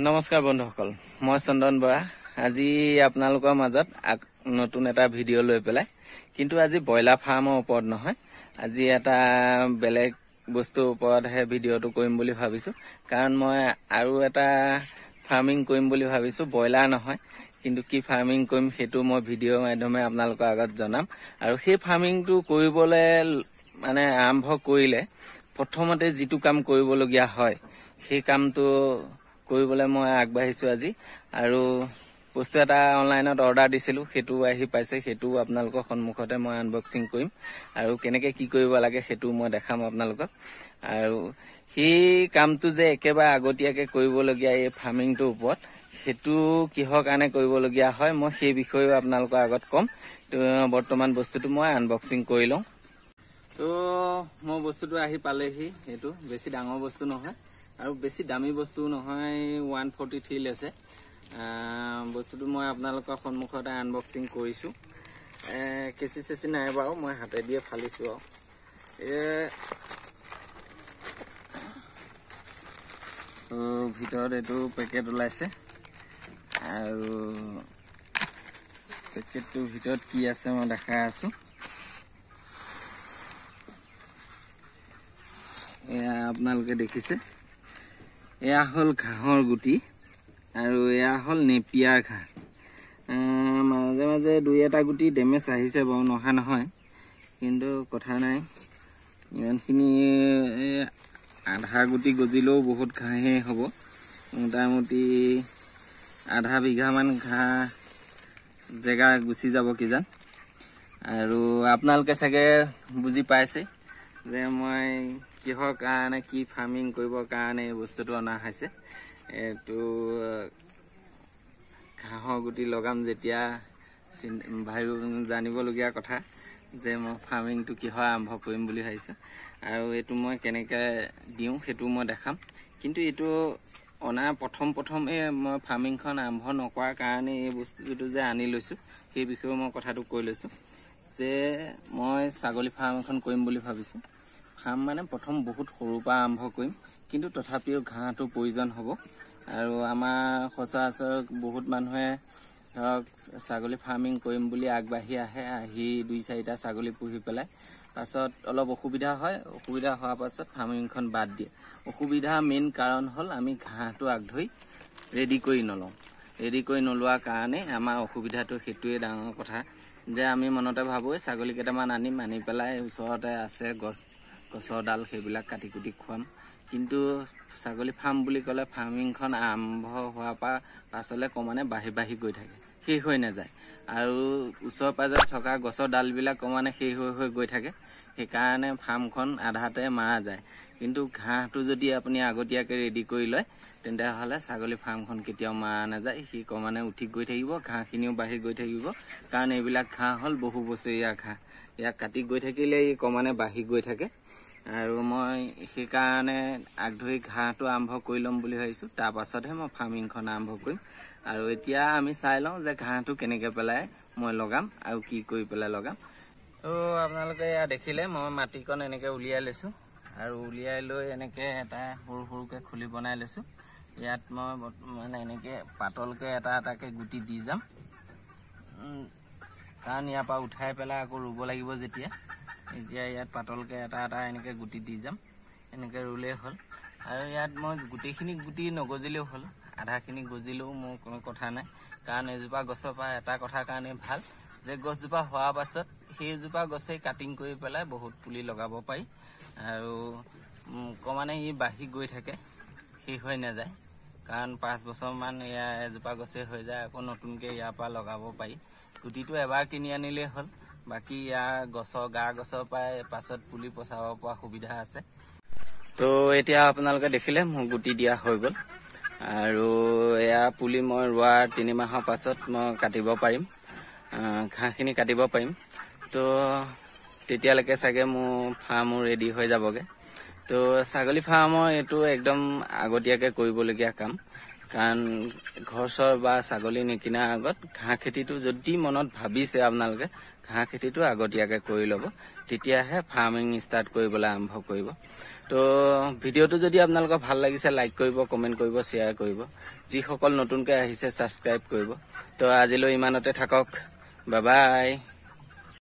নমস্কাৰ বন্ধুসকল মই চন্দন বৰা আজি আপোনালোকৰ মাজত নতুন এটা ভিডিঅ' লৈ পেলাই কিন্তু আজি ব্ৰইলাৰ ফাৰ্মৰ ওপৰত নহয় আজি এটা বেলেগ বস্তুৰ ওপৰতহে ভিডিঅ'টো কৰিম বুলি ভাবিছোঁ কাৰণ মই আৰু এটা ফাৰ্মিং কৰিম বুলি ভাবিছোঁ ব্ৰইলাৰ নহয় কিন্তু কি ফাৰ্মিং কৰিম সেইটো মই ভিডিঅ' মাধ্যমে আপোনালোকৰ আগত জনাম আৰু সেই ফাৰ্মিংটো কৰিবলৈ মানে আৰম্ভ কৰিলে প্ৰথমতে যিটো কাম কৰিবলগীয়া হয় সেই কামটো কৰিবলৈ মই আগবাঢ়িছোঁ আজি আৰু বস্তু এটা অনলাইনত অৰ্ডাৰ দিছিলোঁ সেইটো আহি পাইছে সেইটো আপোনালোকৰ সন্মুখতে মই আনবক্সিং কৰিম আৰু কেনেকৈ কি কৰিব লাগে সেইটো মই দেখাম আপোনালোকক আৰু সেই কামটো যে একেবাৰে আগতীয়াকৈ কৰিবলগীয়া এই ফাৰ্মিংটোৰ ওপৰত সেইটো কিহৰ কাৰণে কৰিবলগীয়া হয় মই সেই বিষয়েও আপোনালোকৰ আগত কম বৰ্তমান বস্তুটো মই আনবক্সিং কৰি লওঁ ত' মই বস্তুটো আহি পালেহি সেইটো বেছি ডাঙৰ বস্তু নহয় আৰু বেছি দামী বস্তু নহয় ওৱান ফৰ্টি থ্ৰী লৈছে বস্তুটো মই আপোনালোকৰ সন্মুখতে আনবক্সিং কৰিছোঁ কেচি চেচি নাই বাৰু মই হাতেদিয়ে ফালিছোঁ আৰু ভিতৰত এইটো পেকেট ওলাইছে আৰু পেকেটটোৰ ভিতৰত কি আছে মই দেখাই আছোঁ এয়া আপোনালোকে দেখিছে এয়া হল ঘাঁহৰ গুটি আৰু এয়া হল নেপিয়াৰ ঘাঁহ মাজে মাজে দুই এটা গুটি ডেমেজ আহিছে বাৰু নহা নহয় কিন্তু কথা নাই ইমানখিনি আধা গুটি গজিলেও বহুত ঘাঁহে হ'ব মোটামুটি আধা বিঘামান ঘাঁহ জেগা গুচি যাব কিজান আৰু আপোনালোকে চাগে বুজি পাইছে যে মই কিহৰ কাৰণে কি ফাৰ্মিং কৰিবৰ কাৰণে এই বস্তুটো অনা হৈছে এইটো ঘাঁহৰ গুটি লগাম যেতিয়া ভাবিব জানিবলগীয়া কথা যে মই ফাৰ্মিংটো কিহৰ আৰম্ভ কৰিম বুলি ভাবিছোঁ আৰু এইটো মই কেনেকৈ দিওঁ সেইটো মই দেখাম কিন্তু এইটো অনা প্ৰথম প্ৰথমে মই ফাৰ্মিংখন আৰম্ভ নকৰাৰ কাৰণে এই বস্তুটো যে আনি লৈছোঁ সেই বিষয়েও মই কথাটো কৈ লৈছোঁ যে মই ছাগলী ফাৰ্ম এখন কৰিম বুলি ভাবিছোঁ ফাৰ্ম মানে প্ৰথম বহুত সৰুৰ পৰা আৰম্ভ কৰিম কিন্তু তথাপিও ঘাঁহটো প্ৰয়োজন হ'ব আৰু আমাৰ সচৰাচৰ বহুত মানুহে ধৰক ছাগলী ফাৰ্মিং কৰিম বুলি আগবাঢ়ি আহে আহি দুই চাৰিটা ছাগলী পুহি পেলাই পাছত অলপ অসুবিধা হয় অসুবিধা হোৱাৰ পাছত ফাৰ্মিংখন বাদ দিয়ে অসুবিধা মেইন কাৰণ হ'ল আমি ঘাঁহটো আগ ধৰি ৰেডি কৰি নলওঁ ৰেডি কৰি নোলোৱাৰ কাৰণে আমাৰ অসুবিধাটো সেইটোৱে ডাঙৰ কথা যে আমি মনতে ভাবোঁ ছাগলী কেইটামান আনিম আনি পেলাই ওচৰতে আছে গছ গছৰ ডাল সেইবিলাক কাটি কুটি খুৱাম কিন্তু ছাগলী ফাৰ্ম বুলি ক'লে ফাৰ্মিংখন আৰম্ভ হোৱাৰ পৰা পাছলৈ ক্ৰমানে বাঢ়ি বাঢ়ি গৈ থাকে শেষ হৈ নাযায় আৰু ওচৰে পাঁজৰে থকা গছৰ ডালবিলাক ক্ৰমানে শেষ হৈ হৈ গৈ থাকে সেইকাৰণে ফাৰ্মখন আধাতে মাৰা যায় কিন্তু ঘাঁহটো যদি আপুনি আগতীয়াকৈ ৰেডি কৰি লয় তেন্তেহ'লে ছাগলী ফাৰ্মখন কেতিয়াও মৰা নাযায় সি ক্ৰমানে উঠি গৈ থাকিব ঘাঁহখিনিও বাঢ়ি গৈ থাকিব কাৰণ এইবিলাক ঘাঁহ হ'ল বহু বছৰীয়া ঘাঁহ ইয়াক কাটি গৈ থাকিলে ই ক্ৰমানে বাঢ়ি গৈ থাকে আৰু মই সেইকাৰণে আগ ধৰি ঘাঁহটো আৰম্ভ কৰি ল'ম বুলি ভাবিছোঁ তাৰপাছতহে মই ফাৰ্মিংখন আৰম্ভ কৰিম আৰু এতিয়া আমি চাই লওঁ যে ঘাঁহটো কেনেকৈ পেলাই মই লগাম আৰু কি কৰি পেলাই লগাম আৰু আপোনালোকে ইয়াত দেখিলে মই মাটিকণ এনেকৈ উলিয়াই লৈছোঁ আৰু উলিয়াই লৈ এনেকৈ এটা সৰু সৰুকৈ খুলি বনাই লৈছোঁ ইয়াত মই মানে এনেকৈ পাতলকৈ এটা এটাকৈ গুটি দি যাম কাৰণ ইয়াৰ পৰা উঠাই পেলাই আকৌ ৰুব লাগিব যেতিয়া এতিয়া ইয়াত পাতলকৈ এটা এটা এনেকৈ গুটি দি যাম এনেকৈ ৰুলেই হ'ল আৰু ইয়াত মই গোটেইখিনি গুটি নগজিলেও হ'ল আধাখিনি গজিলেও মোৰ কোনো কথা নাই কাৰণ এজোপা গছৰ পৰা এটা কথা কাৰণে ভাল যে গছজোপা হোৱাৰ পাছত সেইজোপা গছেই কাটিং কৰি পেলাই বহুত পুলি লগাব পাৰি আৰু অকণমানে ই বাঢ়ি গৈ থাকে শেষ হৈ নাযায় কাৰণ পাঁচ বছৰমান এয়া এজোপা গছে হৈ যায় আকৌ নতুনকৈ ইয়াৰ পৰা লগাব পাৰি গুটিটো এবাৰ কিনি আনিলেই হ'ল বাকী ইয়াৰ গছৰ গা গছৰ পৰাই পাছত পুলি পচাব পৰা সুবিধা আছে তো এতিয়া আপোনালোকে দেখিলে মোৰ গুটি দিয়া হৈ গ'ল আৰু এয়া পুলি মই ৰোৱাৰ তিনিমাহৰ পাছত মই কাটিব পাৰিম ঘাঁহখিনি কাটিব পাৰিম তো তেতিয়ালৈকে চাগে মোৰ ফাৰ্মো ৰেডি হৈ যাবগৈ তো ছাগলী ফাৰ্মৰ এইটো একদম আগতীয়াকে কৰিবলগীয়া কাম কাৰণ ঘৰ চৰ বা ছাগলী নিকিনাৰ আগত ঘাঁহ খেতিটো যদি মনত ভাবিছে আপোনালোকে ঘাঁহ খেতিটো আগতীয়াকে কৰি ল'ব তেতিয়াহে ফাৰ্মিং ষ্টাৰ্ট কৰিবলৈ আৰম্ভ কৰিব তো ভিডিঅ'টো যদি আপোনালোকৰ ভাল লাগিছে লাইক কৰিব কমেণ্ট কৰিব শ্বেয়াৰ কৰিব যিসকল নতুনকৈ আহিছে ছাবস্ক্ৰাইব কৰিব তো আজিলৈ ইমানতে থাকক বাবাই